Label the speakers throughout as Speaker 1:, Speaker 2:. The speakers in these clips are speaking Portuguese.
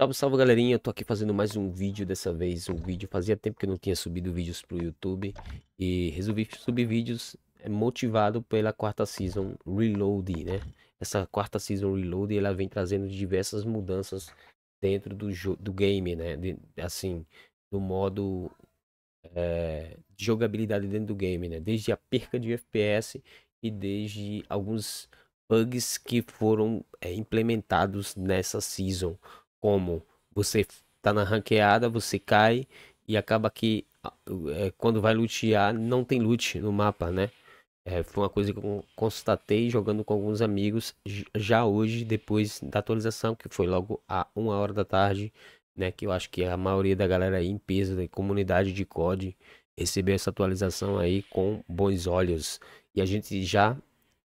Speaker 1: Salve, salve galerinha, eu tô aqui fazendo mais um vídeo dessa vez, um vídeo, fazia tempo que eu não tinha subido vídeos pro YouTube e resolvi subir vídeos eh, motivado pela quarta season Reload, né? Essa quarta season Reload, ela vem trazendo diversas mudanças dentro do, do game, né? De, assim, do modo é, jogabilidade dentro do game, né? Desde a perca de FPS e desde alguns bugs que foram é, implementados nessa season, como você tá na ranqueada, você cai e acaba que eh, quando vai lutear, não tem loot no mapa, né? É, foi uma coisa que eu constatei jogando com alguns amigos já hoje, depois da atualização, que foi logo a uma hora da tarde, né? Que eu acho que a maioria da galera aí em peso da comunidade de COD recebeu essa atualização aí com bons olhos. E a gente já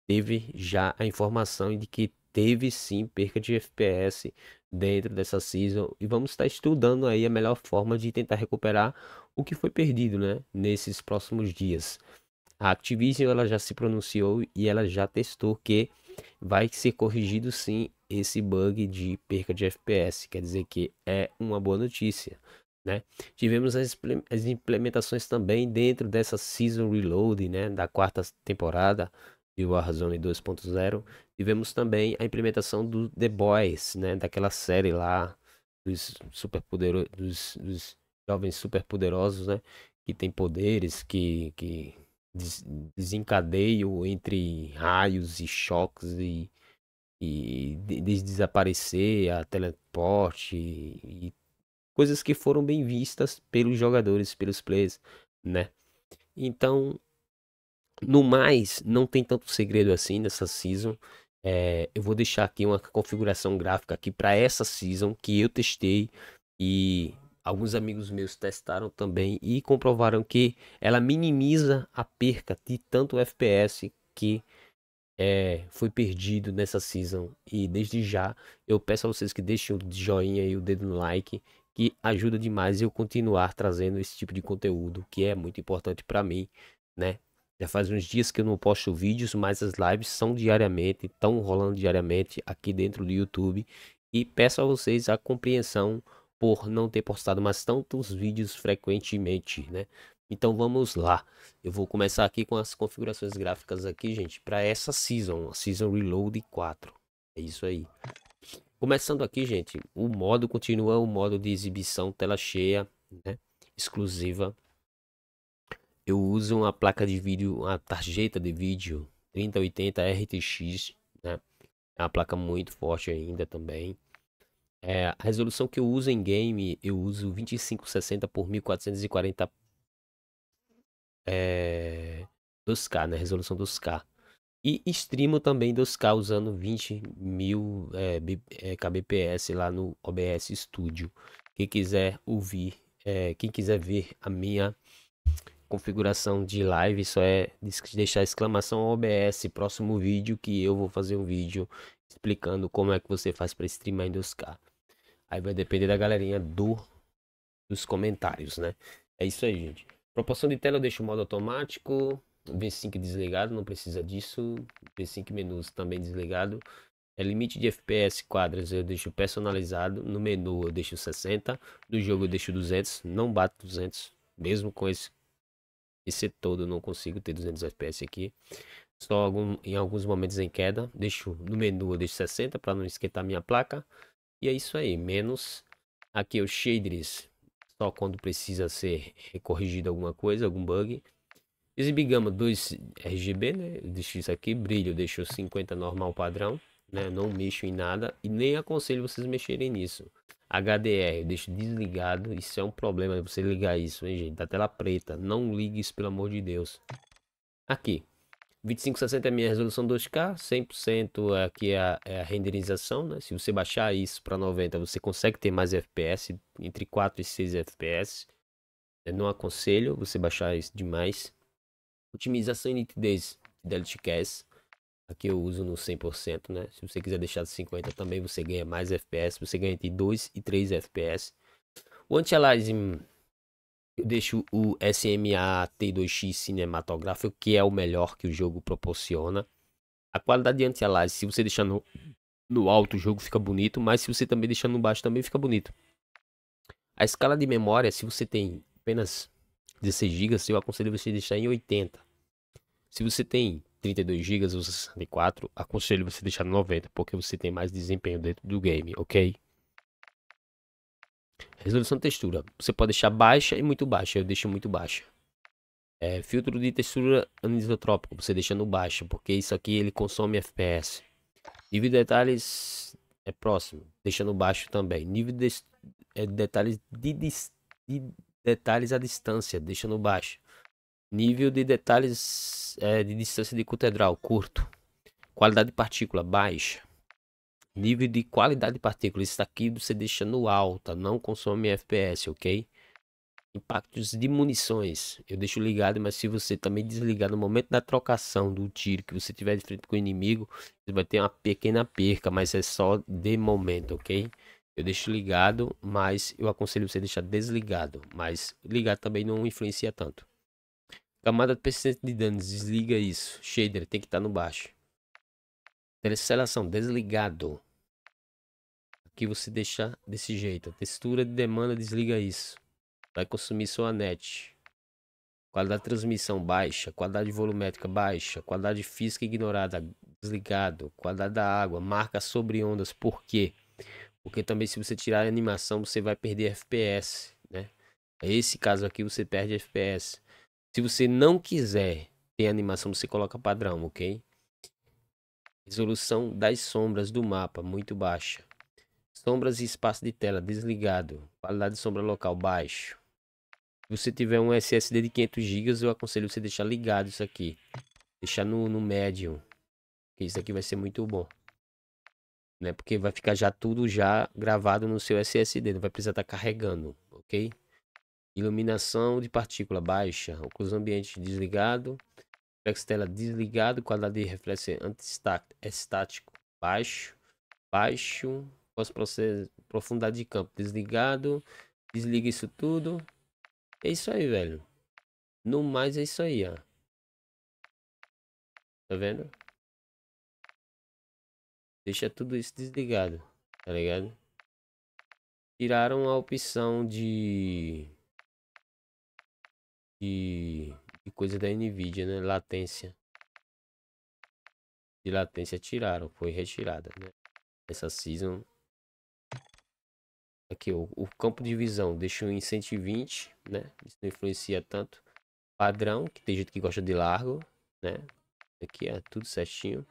Speaker 1: teve já a informação de que teve sim perca de FPS dentro dessa season e vamos estar estudando aí a melhor forma de tentar recuperar o que foi perdido, né, nesses próximos dias. A Activision ela já se pronunciou e ela já testou que vai ser corrigido sim esse bug de perca de FPS, quer dizer que é uma boa notícia. Né? Tivemos as, implementações também dentro dessa Season Reload, né? da quarta temporada, de Warzone 2.0, tivemos também a implementação do The Boys, né, daquela série lá dos super poderosos, dos, dos jovens superpoderosos, né, que tem poderes que que desencadeiam entre raios e choques e e de desaparecer, a teleporte e, e coisas que foram bem vistas pelos jogadores, pelos players, né? Então, no mais, não tem tanto segredo assim nessa season. É, eu vou deixar aqui uma configuração gráfica aqui para essa season que eu testei e alguns amigos meus testaram também e comprovaram que ela minimiza a perca de tanto FPS que é, foi perdido nessa season. E desde já eu peço a vocês que deixem o joinha e o dedo no like que ajuda demais eu continuar trazendo esse tipo de conteúdo que é muito importante para mim, né? Já faz uns dias que eu não posto vídeos, mas as lives são diariamente, estão rolando diariamente aqui dentro do YouTube. E peço a vocês a compreensão por não ter postado mais tantos vídeos frequentemente, né? Então vamos lá. Eu vou começar aqui com as configurações gráficas aqui, gente, para essa season, Season Reload 4. É isso aí. Começando aqui, gente, o modo continua o modo de exibição tela cheia, né? Exclusiva eu uso uma placa de vídeo, uma tarjeta de vídeo 3080 RTX, né? É uma placa muito forte ainda também. É, a resolução que eu uso em game, eu uso 2560 por 1440 é, 2K, né? Resolução 2K. E streamo também 2K usando 20 mil é, é, kbps lá no OBS Studio. Quem quiser ouvir, é, quem quiser ver a minha configuração de live, só é deixar exclamação OBS, próximo vídeo que eu vou fazer um vídeo explicando como é que você faz para streamar em 2K. Aí vai depender da galerinha do dos comentários, né? É isso aí, gente. Proporção de tela eu deixo modo automático, V5 desligado, não precisa disso, V5 menus também desligado. É limite de FPS quadros eu deixo personalizado, no menu eu deixo 60, no jogo eu deixo 200, não bato 200, mesmo com esse PC todo não consigo ter 200 FPS aqui. Só algum, em alguns momentos em queda. Deixo no menu, eu deixo 60 para não esquentar minha placa. E é isso aí, menos aqui é os shaders, só quando precisa ser corrigido alguma coisa, algum bug. Exibigama 2 RGB, né? Eu deixo isso aqui, brilho, deixo 50 normal padrão, né? Não mexo em nada e nem aconselho vocês mexerem nisso. HDR, eu deixo desligado. Isso é um problema você ligar isso, hein, gente? Da tá tela preta. Não ligue isso, pelo amor de Deus. Aqui. 2560 é minha resolução 2K, 100% aqui é a, é a renderização, né? Se você baixar isso para 90, você consegue ter mais FPS, entre 4 e 6 FPS. Eu não aconselho você baixar isso demais. Otimização e nitidez, Delete Cast. Aqui eu uso no 100%, né? Se você quiser deixar de 50 também você ganha mais FPS. Você ganha entre 2 e 3 FPS. O anti-aliasing eu deixo o SMA T2X cinematográfico, que é o melhor que o jogo proporciona. A qualidade de anti-aliasing, se você deixar no, no alto o jogo fica bonito, mas se você também deixar no baixo também fica bonito. A escala de memória, se você tem apenas 16 GB, eu aconselho você deixar em 80. Se você tem 32 GB ou 64, aconselho você deixar no 90, porque você tem mais desempenho dentro do game, ok? Resolução de textura. Você pode deixar baixa e muito baixa. Eu deixo muito baixa. É, filtro de textura anisotrópico. Você deixa no baixo, porque isso aqui ele consome FPS. Nível de detalhes é próximo. Deixa no baixo também. Nível de, é, detalhes de, de, de detalhes à distância. Deixa no baixo. Nível de detalhes é, de distância de catedral, curto. Qualidade de partícula, baixa. Nível de qualidade de partícula, isso aqui você deixa no alta, não consome FPS, ok? Impactos de munições, eu deixo ligado, mas se você também desligar no momento da trocação do tiro que você tiver de frente com o inimigo, você vai ter uma pequena perca, mas é só de momento, ok? Eu deixo ligado, mas eu aconselho você deixar desligado. Mas ligar também não influencia tanto. Camada de persistente de danos, desliga isso. Shader, tem que estar tá no baixo. Seleção, desligado. Aqui você deixar desse jeito. Textura de demanda, desliga isso. Vai consumir sua net. Qualidade de transmissão baixa, qualidade volumétrica baixa, qualidade física ignorada, desligado, qualidade da água, marca sobre ondas, por quê? Porque também se você tirar a animação, você vai perder FPS, né? É esse caso aqui você perde FPS. Se você não quiser ter animação, você coloca padrão, ok? Resolução das sombras do mapa, muito baixa. Sombras e espaço de tela, desligado. Qualidade de sombra local, baixo. Se você tiver um SSD de 500 GB, eu aconselho você deixar ligado isso aqui. Deixar no, no médium. isso aqui vai ser muito bom. Né? Porque vai ficar já tudo já gravado no seu SSD. Não vai precisar estar tá carregando, ok? Iluminação de partícula baixa, cruz ambiente desligado, flex tela desligado, qualidade de reflexo estático baixo, baixo, pós-processo, profundidade de campo desligado, desliga isso tudo. É isso aí, velho. No mais é isso aí, ó. Tá vendo? Deixa tudo isso desligado, tá ligado? Tiraram a opção de de, de coisa da NVIDIA, né? Latência. De latência tiraram, foi retirada, né? Essa season. Aqui, o, o campo de visão deixou em 120, né? Isso não influencia tanto. Padrão, que tem gente que gosta de largo, né? Aqui é tudo certinho.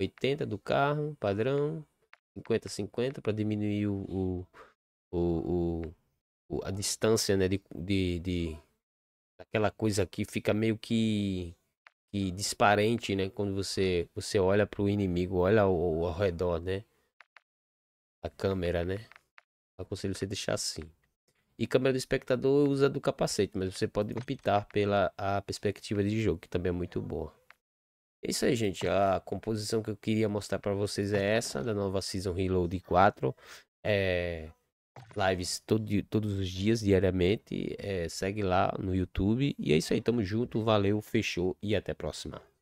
Speaker 1: 80 do carro, padrão. 50, 50 para diminuir o, o, o, o, a distância né, de, de, de, aquela coisa que fica meio que, que disparente, né? Quando você, você olha pro inimigo, olha ao, ao redor, né? A câmera, né? Aconselho você deixar assim. E câmera do espectador usa do capacete, mas você pode optar pela a perspectiva de jogo, que também é muito boa. É isso aí, gente. A composição que eu queria mostrar para vocês é essa, da nova Season Reload 4. É lives todo, todos os dias, diariamente. É, segue lá no YouTube. E é isso aí, tamo junto, valeu, fechou e até a próxima.